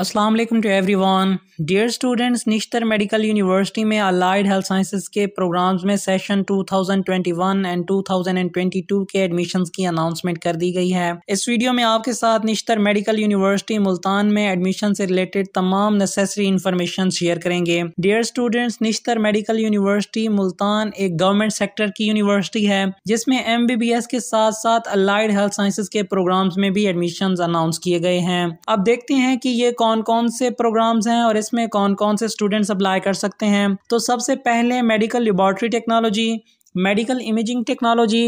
Aslam to everyone dear students Nishtar medical university में allied health sciences के programmes में session 2021 and 2022 के admissions की अनाउंसमेंट कर दी गई है इस वीडियो में आपके साथ निश्तर मेडिकल यूनिवर्सिटी मुल्तान में एडमिशन से रिलेटेड तमाम नेसेसरी इन्फॉर्मेशन शेयर करेंगे dear students Nishtar medical university Multan एक गवर्नमेंट सेक्टर की यूनिवर्सिटी है जिसमें एम के साथ साथ अलाइड हेल्थ साइंसिस के प्रोग्राम्स में भी एडमिशन अनाउंस किए गए हैं अब देखते हैं कि ये कौन कौन से प्रोग्राम्स हैं और इसमें कौन कौन से स्टूडेंट्स अप्लाई कर सकते हैं तो सबसे पहले medical laboratory technology medical imaging technology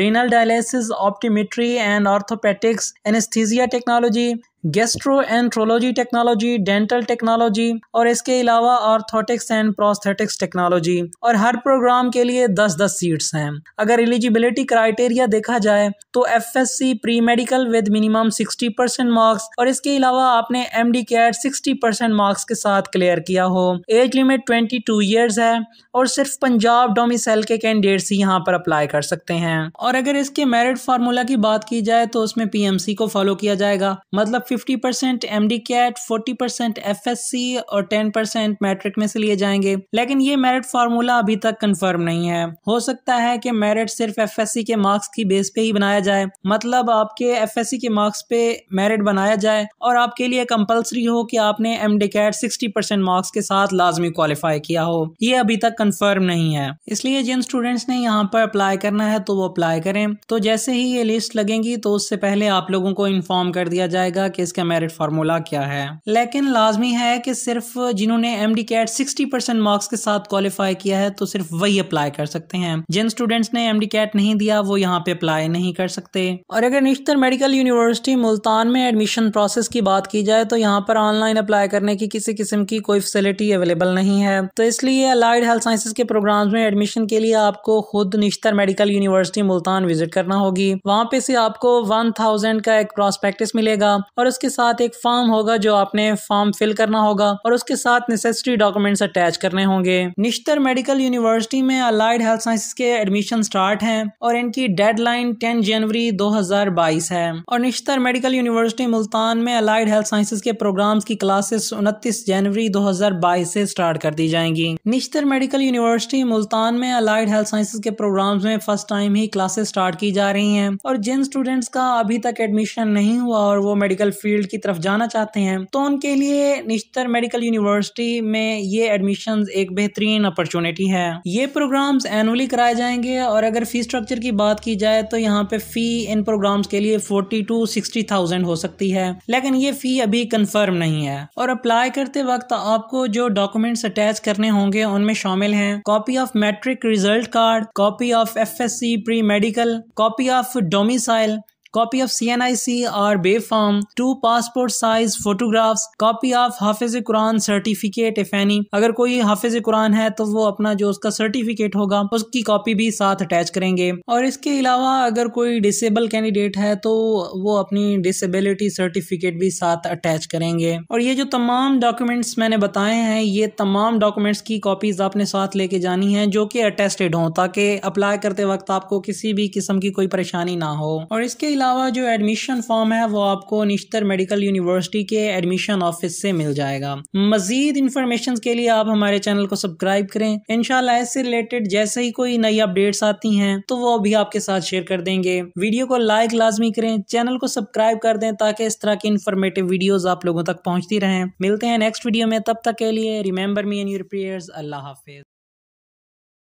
renal dialysis optometry and orthoptics anaesthesia technology gastroenterology technology dental technology और इसके अलावा ऑर्थोटिक्स एंड प्रोस्थेटिक्स टेक्नोलॉजी और हर प्रोग्राम के लिए दस दस सीट्स हैं अगर एलिजिबिलिटी क्राइटेरिया देखा जाए तो F S C pre medical with minimum sixty percent marks और इसके अलावा आपने M D CAT sixty percent marks के साथ क्लियर किया हो age limit twenty two years है और सिर्फ पंजाब डोमिसल के कैंडिडेट्स ही यहाँ पर अप्लाई कर सकते हैं और अगर इसके मेरिट फार्मूला की बात की जाए तो उसमें पी एम सी को फॉलो किया जाएगा मतलब fifty percent M D CAT forty percent F S C और टेन परसेंट मैट्रिक में से लिए जाएंगे लेकिन ये मेरिट फार्मूला अभी तक कंफर्म नहीं है हो सकता है कि मेरिट सिर्फ एफ एस सी के मार्क्स की बेस पे ही बनाया जाए मतलब आपके एफ एस सी के मार्क्स पे मेरिट बनाया जाए और आपके लिए कंपल्सरी हो कि आपने M D CAT sixty percent marks के साथ लाजमी क्वालिफाई किया हो ये अभी तक कन्फर्म नहीं है इसलिए जिन स्टूडेंट्स ने यहाँ पर अप्लाई करना है तो वो अप्लाई करें तो जैसे ही ये लिस्ट लगेंगी तो उससे पहले आप लोगों को इन्फॉर्म कर दिया जाएगा कि इसका मेरिट फार्मूला क्या है लेकिन लाजमी है कि सिर्फ जिन्होंने M D CAT sixty percent marks के साथ क्वालिफाई किया है तो सिर्फ वही अप्लाई कर सकते हैं जिन स्टूडेंट्स ने एम डी कैट नहीं दिया वो यहाँ पे अप्लाई नहीं कर सकते और अगर निश्तर मेडिकल यूनिवर्सिटी मुल्तान में एडमिशन प्रोसेस की बात की जाए तो यहाँ पर ऑनलाइन अप्लाई करने की किसी किस्म की कोई फैसिलिटी अवेलेबल नहीं है तो इसलिए अलाइड हेल्थ साइंसेज के प्रोग्राम्स में एडमिशन के लिए आपको खुद Nishtar medical university Multan visit करना होगी वहाँ पे से आपको वन थाउजेंड का एक प्रोस्पेक्टिस मिलेगा और और उसके साथ एक फॉर्म होगा जो आपने फॉर्म फिल करना होगा और उसके साथ नेसेसरी डॉक्यूमेंट्स अटैच करने होंगे निश्तर मेडिकल यूनिवर्सिटी में अलाइड हेल्थ साइंस के एडमिशन स्टार्ट हैं और इनकी डेडलाइन 10 जनवरी 2022 है और निश्तर मेडिकल यूनिवर्सिटी मुल्तान में अलाइड हेल्थ साइंसेज के प्रोग्राम्स की क्लासेस उनतीस जनवरी 2022 से स्टार्ट कर दी जाएंगी निश्तर मेडिकल यूनिवर्सिटी मुल्तान में अलाइड हेल्थ साइंसेज के प्रोग्राम्स में फर्स्ट टाइम ही क्लासेस स्टार्ट की जा रही है और जिन स्टूडेंट्स का अभी तक एडमिशन नहीं हुआ और वो मेडिकल फील्ड की तरफ जाना चाहते हैं तो उनके लिए निश्तर मेडिकल यूनिवर्सिटी में ये एडमिशन एक बेहतरीन अपॉर्चुनिटी है ये प्रोग्राम्स एनुअली कराए जाएंगे और अगर फी स्ट्रक्चर की बात की जाए तो यहाँ पे फी इन प्रोग्राम्स के लिए फोर्टी टू सिक्सटी थाउजेंड हो सकती है लेकिन ये फी अभी कंफर्म नहीं है और अप्लाई करते वक्त आपको जो डॉक्यूमेंट्स अटैच करने होंगे उनमें शामिल हैं copy of matric result card copy of F S C pre medical copy of domicile copy of CNIC or Bayfarm, two passport size photographs, copy of हाफिज कुरान सर्टिफिकेट इफ एनी अगर कोई हाफिज Quran e है तो वो अपना जो उसका सर्टिफिकेट होगा उसकी कॉपी भी साथ अटैच करेंगे और इसके अलावा अगर कोई डिसेबल कैंडिडेट है तो वो अपनी डिसेबिलिटी सर्टिफिकेट भी साथ अटैच करेंगे और ये जो तमाम डॉक्यूमेंट्स मैंने बताए हैं ये तमाम डॉक्यूमेंट्स की कॉपीज आपने साथ लेके जानी है जो कि अटेस्टेड हों ताकि अप्लाई करते वक्त आपको किसी भी किस्म की कोई परेशानी ना हो और इसके अलावा अलावा जो एडमिशन फॉर्म है वो आपको निश्तर मेडिकल यूनिवर्सिटी के एडमिशन ऑफिस से मिल जाएगा मजीद इन्फॉर्मेशन के लिए आप हमारे चैनल को सब्सक्राइब करें इनशाला इससे रिलेटेड जैसे ही कोई नई अपडेट्स आती हैं तो वो भी आपके साथ शेयर कर देंगे वीडियो को लाइक लाजमी करें चैनल को सब्सक्राइब कर दें ताकि इस तरह की इन्फॉर्मेटिव वीडियोज आप लोगों तक पहुँचती रहें मिलते हैं नेक्स्ट वीडियो में तब तक के लिए remember me in your prayers Allah Hafiz